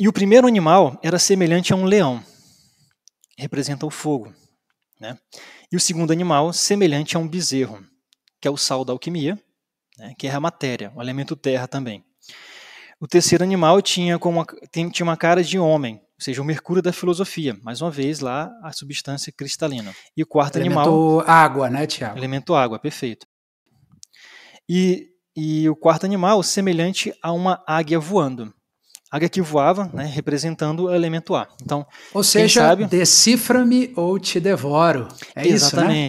E o primeiro animal era semelhante a um leão, representa o fogo. Né? E o segundo animal, semelhante a um bezerro, que é o sal da alquimia, né? que é a matéria, o elemento terra também. O terceiro animal tinha, como, tinha uma cara de homem, ou seja, o mercúrio da filosofia. Mais uma vez, lá a substância cristalina. E o quarto elemento animal. Elemento água, né, Tiago? Elemento água, perfeito. E, e o quarto animal, semelhante a uma águia voando águia que voava, né, representando o elemento A. Então, ou seja, sabe... decifra-me ou te devoro. É Exatamente. isso, Né?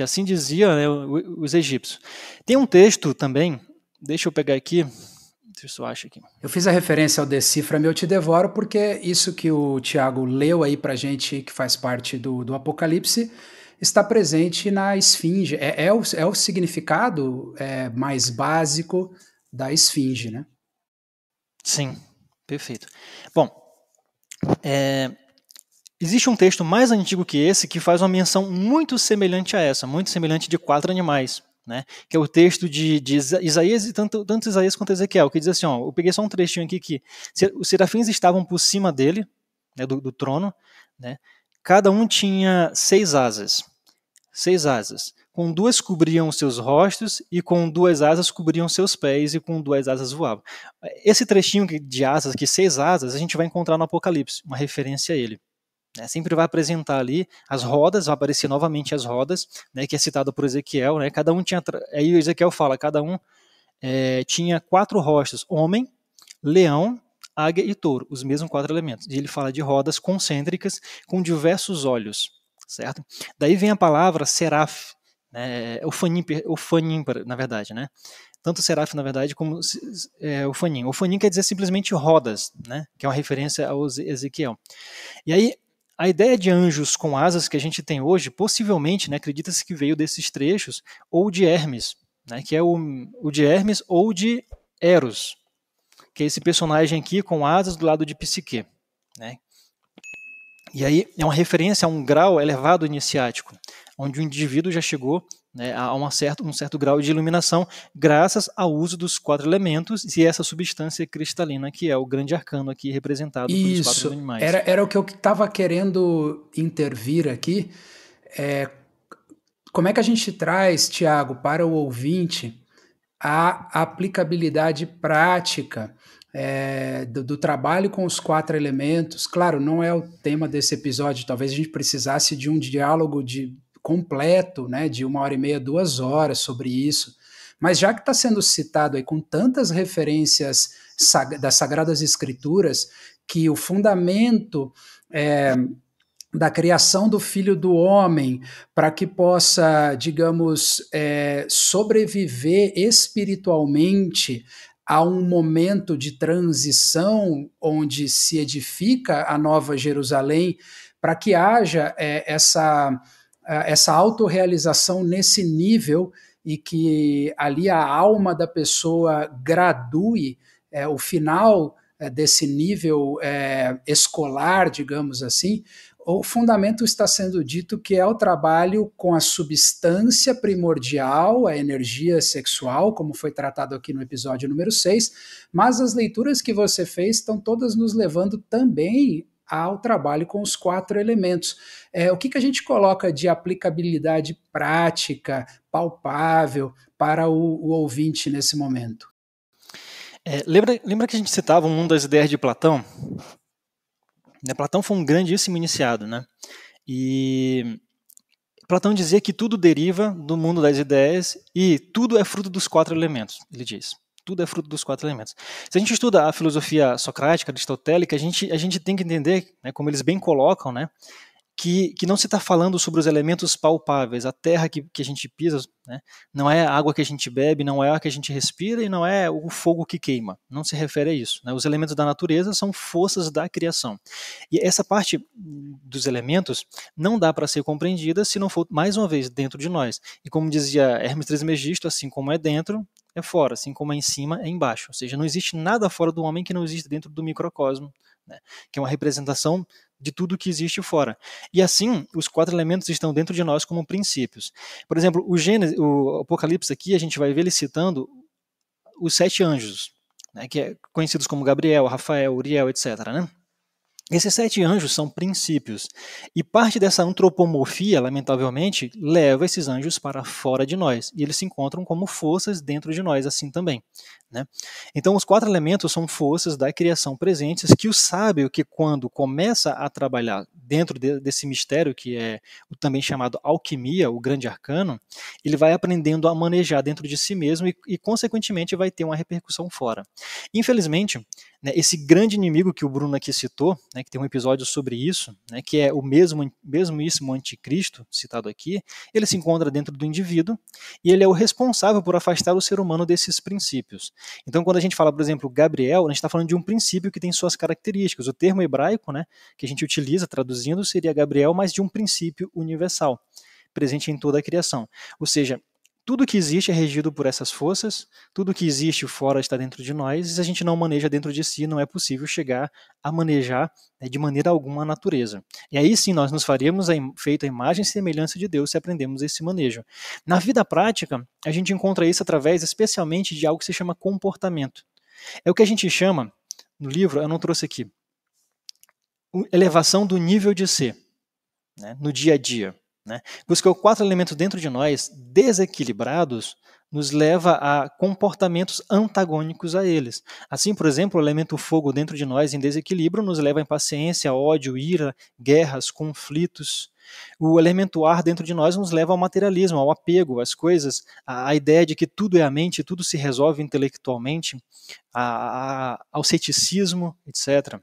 Assim dizia né, os egípcios. Tem um texto também, deixa eu pegar aqui, isso acha aqui. Eu fiz a referência ao Decifra-me ou te devoro porque isso que o Tiago leu aí pra gente, que faz parte do, do Apocalipse, está presente na esfinge. É, é, o, é o significado é, mais básico da esfinge, né? Sim, Perfeito. Bom, é, existe um texto mais antigo que esse que faz uma menção muito semelhante a essa, muito semelhante de quatro animais, né? Que é o texto de, de Isaías e tanto, tanto, Isaías quanto Ezequiel, que diz assim, ó, eu peguei só um trechinho aqui que os serafins estavam por cima dele, né, do, do trono, né? Cada um tinha seis asas, seis asas com duas cobriam seus rostos, e com duas asas cobriam seus pés, e com duas asas voavam. Esse trechinho de asas, que seis asas, a gente vai encontrar no Apocalipse, uma referência a ele. É, sempre vai apresentar ali as rodas, vai aparecer novamente as rodas, né, que é citado por Ezequiel. Né, cada um tinha. Aí Ezequiel fala: cada um é, tinha quatro rostos: homem, leão, águia e touro, os mesmos quatro elementos. E ele fala de rodas concêntricas com diversos olhos, certo? Daí vem a palavra seraf, né? É, o Fanin, o Fanin, na verdade, né? Tanto o Seraf, na verdade, como é, o Fanin. O Fanin quer dizer simplesmente rodas, né? Que é uma referência ao Ezequiel. E aí a ideia de anjos com asas que a gente tem hoje, possivelmente, né, acredita-se que veio desses trechos ou de Hermes, né, que é o, o de Hermes ou de Eros, que é esse personagem aqui com asas do lado de Psique, né? E aí é uma referência a um grau elevado iniciático, onde o indivíduo já chegou né, a uma certo um certo grau de iluminação, graças ao uso dos quatro elementos e essa substância cristalina, que é o grande arcano aqui representado Isso. pelos quatro animais. Era, era o que eu estava querendo intervir aqui. É, como é que a gente traz, Tiago, para o ouvinte a aplicabilidade prática é, do, do, trabalho com os quatro elementos? Claro, não é o tema desse episódio, talvez a gente precisasse de um diálogo de completo, né, de uma hora e meia, duas horas sobre isso. Mas já que está sendo citado aí com tantas referências sag das Sagradas Escrituras, que o fundamento é, da criação do filho do homem, para que possa, digamos, é, sobreviver espiritualmente a um momento de transição onde se edifica a nova Jerusalém, para que haja é, essa essa autorrealização nesse nível e que ali a alma da pessoa gradue é, o final é, desse nível é, escolar, digamos assim, o fundamento está sendo dito que é o trabalho com a substância primordial, a energia sexual, como foi tratado aqui no episódio número 6, mas as leituras que você fez estão todas nos levando também ao trabalho com os quatro elementos. É, o que, que a gente coloca de aplicabilidade prática, palpável, para o, o ouvinte nesse momento? É, lembra, lembra que a gente citava um das ideias de Platão? Né, Platão foi um grandíssimo iniciado, né? E Platão dizia que tudo deriva do mundo das ideias e tudo é fruto dos quatro elementos, ele diz tudo é fruto dos quatro elementos. Se a gente estuda a filosofia socrática, aristotélica, a gente, a gente tem que entender, né, como eles bem colocam, né, que, que não se está falando sobre os elementos palpáveis, a terra que, que a gente pisa, né, não é a água que a gente bebe, não é a que a gente respira e não é o fogo que queima. Não se refere a isso. Né? Os elementos da natureza são forças da criação. E essa parte dos elementos não dá para ser compreendida se não for, mais uma vez, dentro de nós. E como dizia Hermes Trismegisto, assim como é dentro, é fora, assim como é em cima é embaixo. Ou seja, não existe nada fora do homem que não existe dentro do microcosmo, né? que é uma representação de tudo que existe fora. E assim, os quatro elementos estão dentro de nós como princípios. Por exemplo, o, Gênesis, o Apocalipse aqui, a gente vai ver ele citando os sete anjos, né? que é conhecidos como Gabriel, Rafael, Uriel, etc. Né? Esses sete anjos são princípios, e parte dessa antropomorfia, lamentavelmente, leva esses anjos para fora de nós, e eles se encontram como forças dentro de nós assim também. Né? Então, os quatro elementos são forças da criação presentes que o sábio, que quando começa a trabalhar dentro de, desse mistério que é também chamado alquimia, o grande arcano, ele vai aprendendo a manejar dentro de si mesmo e, e consequentemente, vai ter uma repercussão fora. Infelizmente, né, esse grande inimigo que o Bruno aqui citou, né, que tem um episódio sobre isso, né, que é o mesmo mesmíssimo anticristo citado aqui, ele se encontra dentro do indivíduo e ele é o responsável por afastar o ser humano desses princípios. Então, quando a gente fala, por exemplo, Gabriel, a gente está falando de um princípio que tem suas características. O termo hebraico, né, que a gente utiliza traduzindo, seria Gabriel, mas de um princípio universal, presente em toda a criação. Ou seja, tudo que existe é regido por essas forças, tudo que existe fora está dentro de nós, e se a gente não maneja dentro de si, não é possível chegar a manejar né, de maneira alguma a natureza. E aí sim nós nos faremos a, feito a imagem e semelhança de Deus se aprendemos esse manejo. Na vida prática, a gente encontra isso através especialmente de algo que se chama comportamento. É o que a gente chama, no livro, eu não trouxe aqui, elevação do nível de ser, né, no dia a dia. Né? Buscou quatro elementos dentro de nós desequilibrados nos leva a comportamentos antagônicos a eles. Assim, por exemplo, o elemento fogo dentro de nós em desequilíbrio nos leva a impaciência, ódio, ira, guerras, conflitos. O elemento ar dentro de nós nos leva ao materialismo, ao apego às coisas, à ideia de que tudo é a mente, tudo se resolve intelectualmente, a, a, ao ceticismo, etc.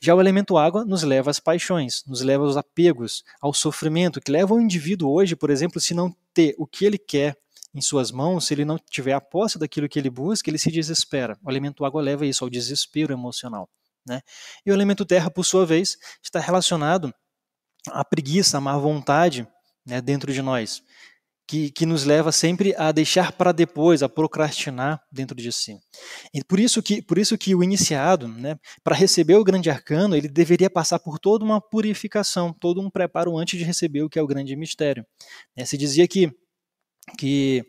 Já o elemento água nos leva às paixões, nos leva aos apegos, ao sofrimento, que leva o indivíduo hoje, por exemplo, se não ter o que ele quer, em suas mãos, se ele não tiver a posse daquilo que ele busca, ele se desespera. O elemento água leva isso ao desespero emocional. Né? E o elemento terra, por sua vez, está relacionado à preguiça, à má vontade né, dentro de nós, que, que nos leva sempre a deixar para depois, a procrastinar dentro de si. E por isso que, por isso que o iniciado, né, para receber o grande arcano, ele deveria passar por toda uma purificação, todo um preparo antes de receber o que é o grande mistério. Né, se dizia que que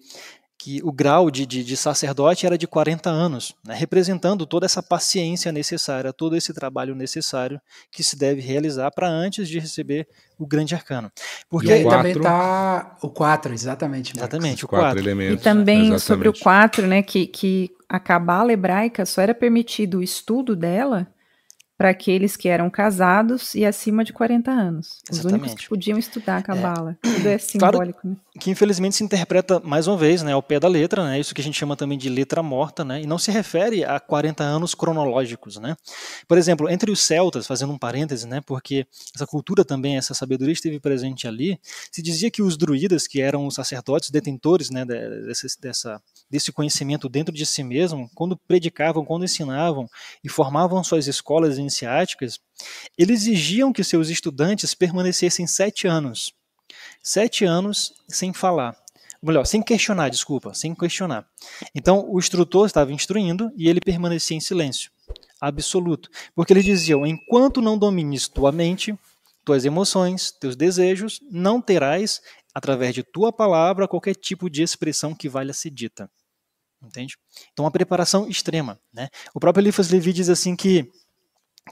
que o grau de, de, de, sacerdote era de 40 anos, né, representando toda essa paciência necessária, todo esse trabalho necessário que se deve realizar para antes de receber o grande arcano. Porque e aí quatro, também está o 4, exatamente. Marcos. Exatamente, o 4. E também exatamente. Né, sobre o 4, né, que, que a cabala hebraica só era permitido o estudo dela para aqueles que eram casados e acima de 40 anos. Os únicos que podiam estudar a é, cabala. É. Tudo é simbólico, claro né? Que infelizmente se interpreta mais uma vez, né, ao pé da letra, né? Isso que a gente chama também de letra morta, né? E não se refere a 40 anos cronológicos, né? Por exemplo, entre os celtas, fazendo um parêntese, né, porque essa cultura também, essa sabedoria esteve presente ali, se dizia que os druidas, que eram os sacerdotes detentores, né, dessa, dessa desse conhecimento dentro de si mesmo, quando predicavam, quando ensinavam e formavam suas escolas em iniciáticas, eles exigiam que seus estudantes permanecessem sete anos. Sete anos sem falar. Ou melhor, sem questionar, desculpa, sem questionar. Então, o instrutor estava instruindo e ele permanecia em silêncio, absoluto. Porque eles diziam: enquanto não domines tua mente, tuas emoções, teus desejos, não terás, através de tua palavra, qualquer tipo de expressão que valha ser dita. Entende? Então, uma preparação extrema. Né? O próprio Eliphas Levi diz assim que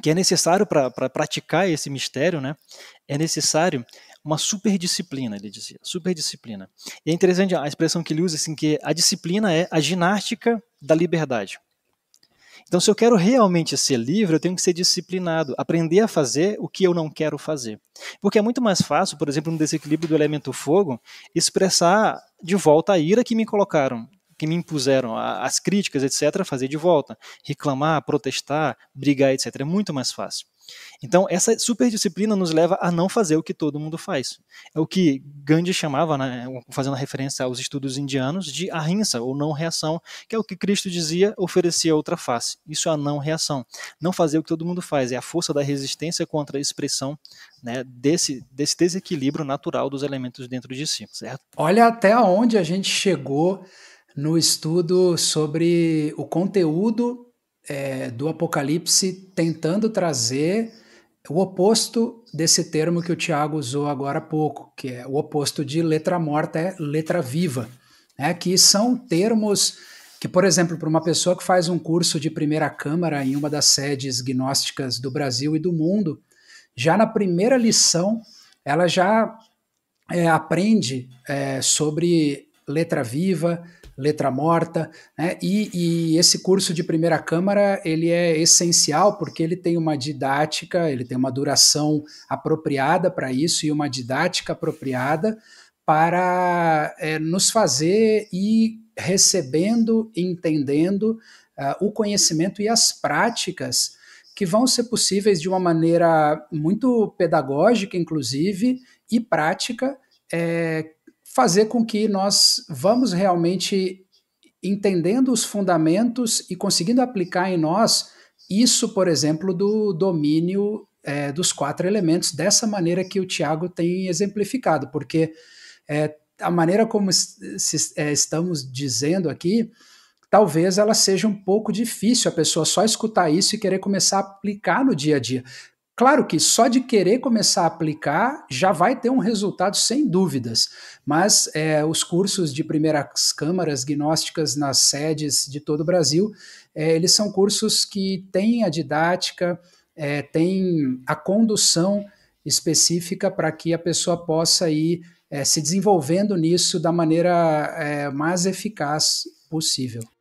que é necessário para pra praticar esse mistério, né? É necessário uma superdisciplina, ele dizia, superdisciplina. E é interessante a expressão que ele usa, assim, que a disciplina é a ginástica da liberdade. Então, se eu quero realmente ser livre, eu tenho que ser disciplinado, aprender a fazer o que eu não quero fazer. Porque é muito mais fácil, por exemplo, no desequilíbrio do elemento fogo, expressar de volta a ira que me colocaram que me impuseram, as críticas, etc., fazer de volta. Reclamar, protestar, brigar, etc. É muito mais fácil. Então, essa superdisciplina nos leva a não fazer o que todo mundo faz. É o que Gandhi chamava, né, fazendo referência aos estudos indianos, de arrinça ou não reação, que é o que Cristo dizia, oferecia outra face. Isso é a não reação. Não fazer o que todo mundo faz, é a força da resistência contra a expressão né, desse, desse desequilíbrio natural dos elementos dentro de si, certo? Olha até onde a gente chegou no estudo sobre o conteúdo é, do Apocalipse, tentando trazer o oposto desse termo que o Tiago usou agora há pouco, que é o oposto de letra morta é letra viva, né? que são termos que, por exemplo, para uma pessoa que faz um curso de primeira câmara em uma das sedes gnósticas do Brasil e do mundo, já na primeira lição ela já é, aprende é, sobre letra viva, letra morta, né? E, e, esse curso de primeira câmara ele é essencial porque ele tem uma didática, ele tem uma duração apropriada para isso e uma didática apropriada para é, nos fazer ir recebendo, entendendo uh, o conhecimento e as práticas que vão ser possíveis de uma maneira muito pedagógica, inclusive, e prática, é, fazer com que nós vamos realmente entendendo os fundamentos e conseguindo aplicar em nós isso, por exemplo, do domínio é, dos quatro elementos, dessa maneira que o Tiago tem exemplificado, porque é, a maneira como se, é, estamos dizendo aqui, talvez ela seja um pouco difícil a pessoa só escutar isso e querer começar a aplicar no dia a dia. Claro que só de querer começar a aplicar já vai ter um resultado sem dúvidas, mas é, os cursos de primeiras câmaras gnósticas nas sedes de todo o Brasil, é, eles são cursos que têm a didática, é, têm a condução específica para que a pessoa possa ir é, se desenvolvendo nisso da maneira é, mais eficaz possível.